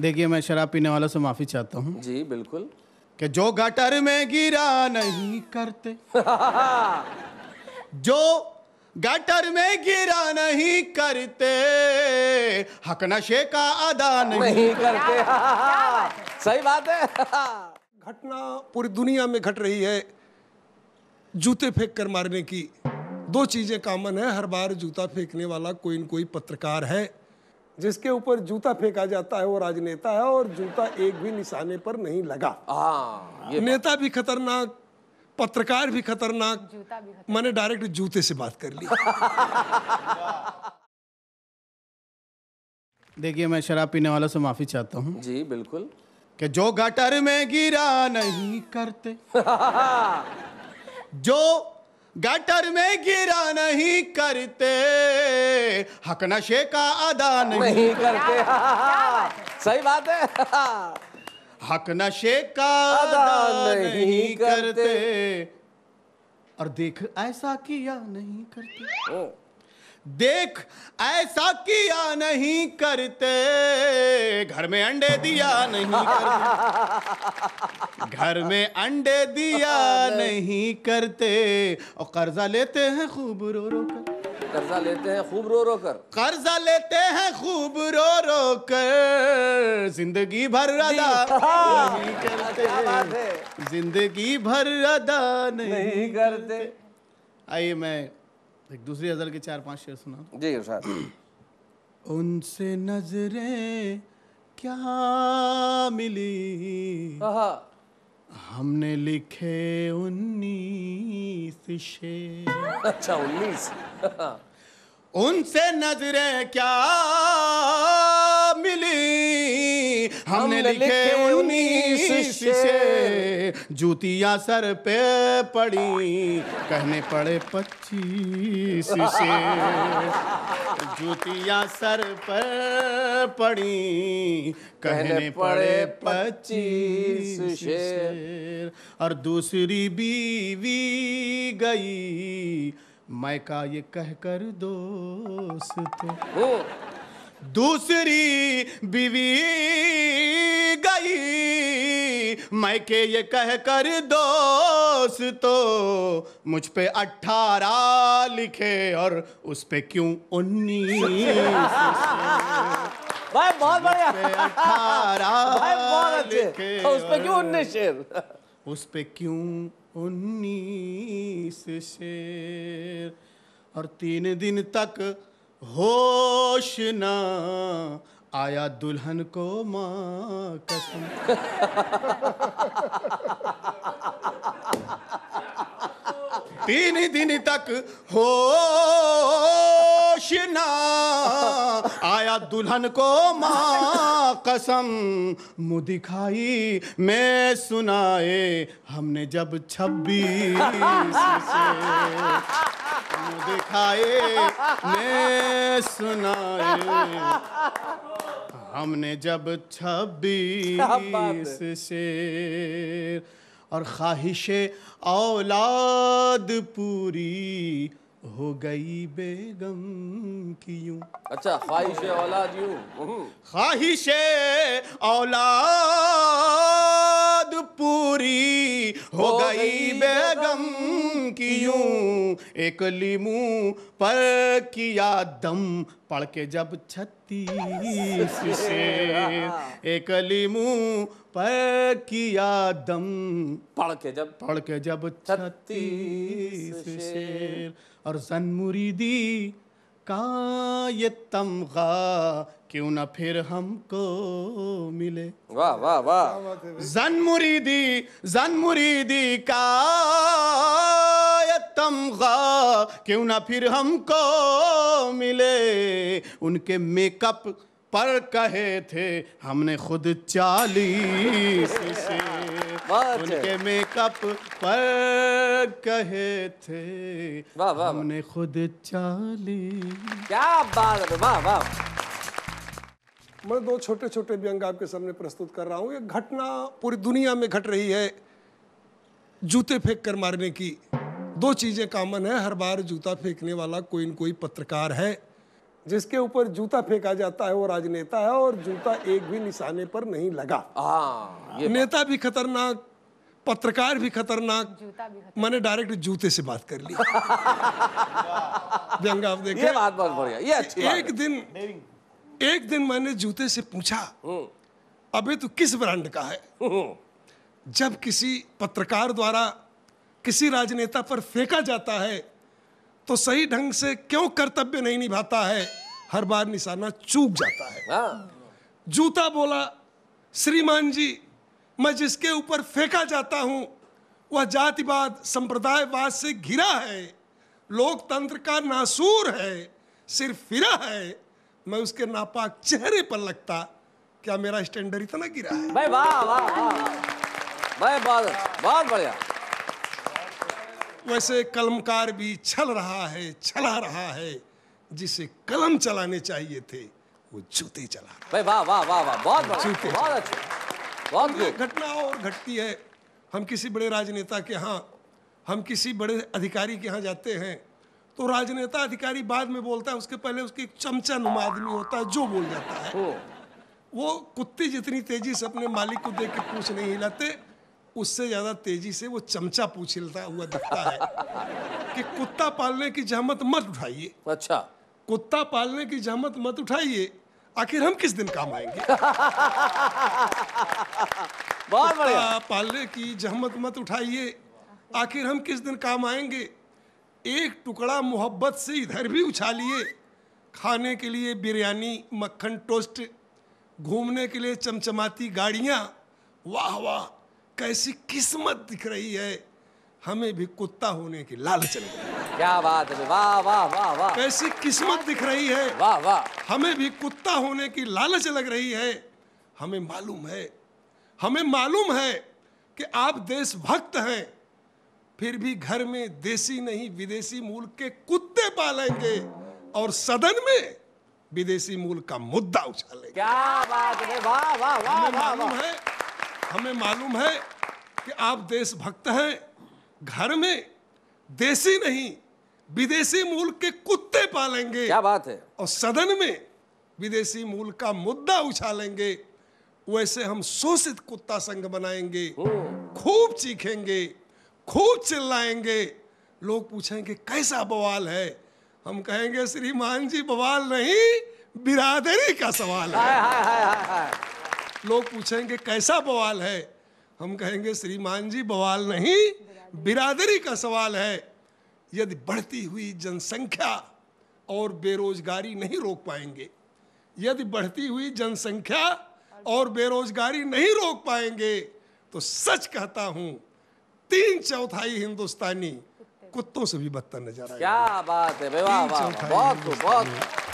देखिए मैं शराब पीने वालों से माफी चाहता हूँ जी बिल्कुल कि जो गटर में गिरा नहीं करते जो गटर में गिरा नहीं करते हक नशे का अदा नहीं, नहीं करते सही बात है घटना पूरी दुनिया में घट रही है जूते फेंक कर मारने की दो चीजें कॉमन है हर बार जूता फेंकने वाला कोई न कोई पत्रकार है जिसके ऊपर जूता फेंका जाता है वो राजनेता है और जूता एक भी निशाने पर नहीं लगा आ, ये नेता भी खतरनाक पत्रकार भी खतरनाक मैंने डायरेक्ट जूते से बात कर ली देखिए मैं शराब पीने वालों से माफी चाहता हूँ जी बिल्कुल कि जो गटर में गिरा नहीं करते जो गटर में गिरा नहीं करते हक नशे का अदा नहीं, नहीं करते सही बात है हक नशे का अदा, नहीं, नहीं करते और देख ऐसा किया नहीं करते ओ। देख ऐसा किया नहीं करते घर में अंडे दिया नहीं करते घर में अंडे दिया नहीं करते और कर्जा लेते हैं खूब रो रो कर कर्जा लेते हैं खूब रो रो कर कर्जा लेते हैं खूब रो रो कर जिंदगी भर अदा नहीं अच्छा, करते जिंदगी भर अदा नहीं करते आइए मैं एक दूसरी गजल के चार पांच शेर सुना जी इरशाद उनसे नजरें क्या मिली हमने लिखे उन्नीस शेर अच्छा उन्नीस उनसे नजरें क्या हमने लिखे उन्नीस शीशे जूतियां सर पे पड़ी कहने पड़े पच्चीस शीशे जूतियां सर पर पड़ी कहने पड़े पच्चीस शेर और दूसरी बीवी गई मैं का ये कहकर दोस्त दूसरी बीवी गई मैं के ये कह कर दोस्त तो मुझ पे अठारह लिखे और उस पे क्यों उन्नीस भाई बहुत बढ़िया अठारह बहुत तो उस पे क्यों उन्नीस शेर उस पे क्यों उन्नीस शेर और तीन दिन तक होश ना आया दुल्हन को माँ कसम तीन दिन तक होश ना आया दुल्हन को माँ कसम मुँह दिखाई मैं सुनाए हमने जब छब्बीस दिखाए ने सुनाए हमने जब छब्बीस शेर और ख्वाहिश औलाद पूरी हो गई बेगम की यूं अच्छा ख्वाहिश औलाद यूं हम्म। ख्वाहिश औलाद तो पूरी हो गई बेगम की यूं एक लीमू पर किया दम पढ़ के जब छत्तीस से हाँ। एक लीमू पर किया दम पढ़ के जब पढ़ के जब छत्तीस से और जन मुरीदी का ये तमगा क्यों ना फिर हमको मिले वाह वाह वाह जन मुरीदी जन मुरीदी का तमगा क्यों ना फिर हमको मिले उनके मेकअप पर कहे थे हमने खुद चालीस से उनके मेकअप पर कहे थे वाह वाह हमने खुद चाली क्या बात है वाह वाह मैं दो छोटे छोटे व्यंग आपके सामने प्रस्तुत कर रहा हूँ ये घटना पूरी दुनिया में घट रही है जूते फेंक कर मारने की दो चीज़ें कॉमन है हर बार जूता फेंकने वाला कोई न कोई पत्रकार है जिसके ऊपर जूता फेंका जाता है वो राजनेता है और जूता एक भी निशाने पर नहीं लगा आ, ये नेता भी खतरनाक पत्रकार भी खतरनाक मैंने डायरेक्ट जूते से बात कर ली व्यंग आप देखिए बात बहुत बढ़िया ये अच्छी एक दिन एक दिन मैंने जूते से पूछा हम्म। अबे तू किस ब्रांड का है हम्म। जब किसी पत्रकार द्वारा किसी राजनेता पर फेंका जाता है तो सही ढंग से क्यों कर्तव्य नहीं निभाता है हर बार निशाना चूक जाता है हाँ। जूता बोला श्रीमान जी मैं जिसके ऊपर फेंका जाता हूँ वह जातिवाद संप्रदायवाद से घिरा है लोकतंत्र का नासूर है सिर्फ फिरा है मैं उसके नापाक चेहरे पर लगता क्या मेरा स्टैंडर इतना गिरा है भाई वाह वाह वाह भाई बहुत बहुत बढ़िया वैसे कलमकार भी छल रहा है छला रहा है जिसे कलम चलाने चाहिए थे वो जूते चला भाई वाह वाह वाह वाह बहुत जूते बहुत अच्छे घटना और घटती है हम किसी बड़े राजनेता के यहाँ हम किसी बड़े अधिकारी के यहाँ जाते हैं तो राजनेता अधिकारी बाद में बोलता है उसके पहले उसके एक चमचा नुमा आदमी होता है जो बोल जाता है वो कुत्ते जितनी तेजी से अपने मालिक को देख के पूछ नहीं हिलाते उससे ज़्यादा तेजी से वो चमचा पूछिलता हुआ दिखता है कि कुत्ता पालने की जहमत मत उठाइए अच्छा कुत्ता पालने की जहमत मत उठाइए आखिर हम किस दिन काम आएंगे बहुत बढ़िया पालने की जहमत मत उठाइए आखिर हम किस दिन काम आएंगे एक टुकड़ा मोहब्बत से इधर भी उछालिए खाने के लिए बिरयानी मक्खन टोस्ट घूमने के लिए चमचमाती गाड़ियाँ वाह वाह कैसी किस्मत दिख रही है हमें भी कुत्ता होने की लालच लग रही क्या बात है वाह वाह वाह वाह कैसी किस्मत दिख रही है वाह वाह हमें भी कुत्ता होने की लालच लग रही है हमें मालूम है हमें मालूम है कि आप देशभक्त हैं फिर भी घर में देसी नहीं विदेशी मूल के कुत्ते पालेंगे और सदन में विदेशी मूल का मुद्दा उछालेंगे क्या बात है वाह वाह वाह वाह है हमें मालूम है कि आप देशभक्त हैं घर में देसी नहीं विदेशी मूल के कुत्ते पालेंगे क्या बात है और सदन में विदेशी मूल का मुद्दा उछालेंगे वैसे हम शोषित कुत्ता संघ बनाएंगे खूब चीखेंगे खूब चिल्लाएंगे लोग पूछेंगे कैसा बवाल है हम कहेंगे श्रीमान जी बवाल नहीं बिरादरी का सवाल है हाय हाय हाय हाय लोग पूछेंगे कैसा बवाल है हम कहेंगे श्रीमान जी बवाल नहीं बिरादरी का सवाल है यदि बढ़ती हुई जनसंख्या और बेरोजगारी नहीं रोक पाएंगे यदि बढ़ती हुई जनसंख्या और बेरोजगारी नहीं रोक पाएंगे तो सच कहता हूं तीन चौथाई हिंदुस्तानी कुत्तों से भी बदतर नजर आएगा क्या बात है बहुत बहुत